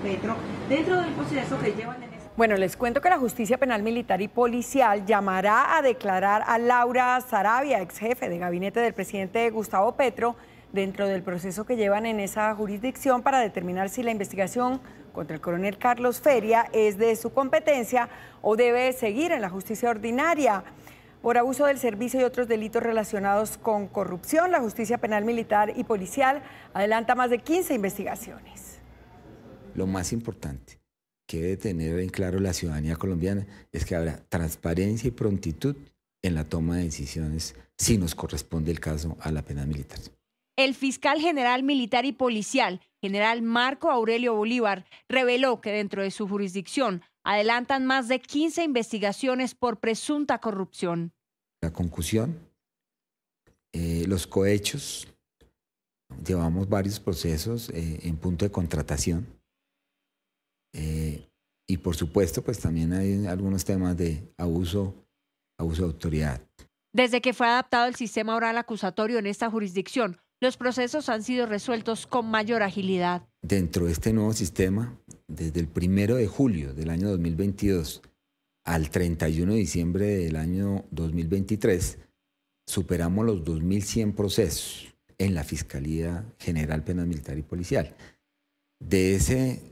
Petro dentro del proceso que llevan Bueno, les cuento que la Justicia Penal Militar y Policial llamará a declarar a Laura Sarabia, ex jefe de gabinete del presidente Gustavo Petro, dentro del proceso que llevan en esa jurisdicción para determinar si la investigación contra el coronel Carlos Feria es de su competencia o debe seguir en la justicia ordinaria. Por abuso del servicio y otros delitos relacionados con corrupción, la Justicia Penal Militar y Policial adelanta más de 15 investigaciones. Lo más importante que debe tener en claro la ciudadanía colombiana es que habrá transparencia y prontitud en la toma de decisiones si nos corresponde el caso a la pena militar. El fiscal general militar y policial, general Marco Aurelio Bolívar, reveló que dentro de su jurisdicción adelantan más de 15 investigaciones por presunta corrupción. La concusión, eh, los cohechos, llevamos varios procesos eh, en punto de contratación eh, y por supuesto, pues también hay algunos temas de abuso, abuso de autoridad. Desde que fue adaptado el sistema oral acusatorio en esta jurisdicción, los procesos han sido resueltos con mayor agilidad. Dentro de este nuevo sistema, desde el primero de julio del año 2022 al 31 de diciembre del año 2023, superamos los 2.100 procesos en la Fiscalía General Penal Militar y Policial. De ese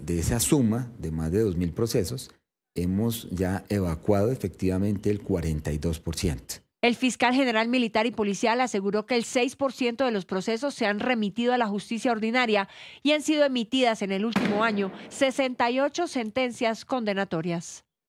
de esa suma de más de 2.000 procesos, hemos ya evacuado efectivamente el 42%. El fiscal general militar y policial aseguró que el 6% de los procesos se han remitido a la justicia ordinaria y han sido emitidas en el último año 68 sentencias condenatorias.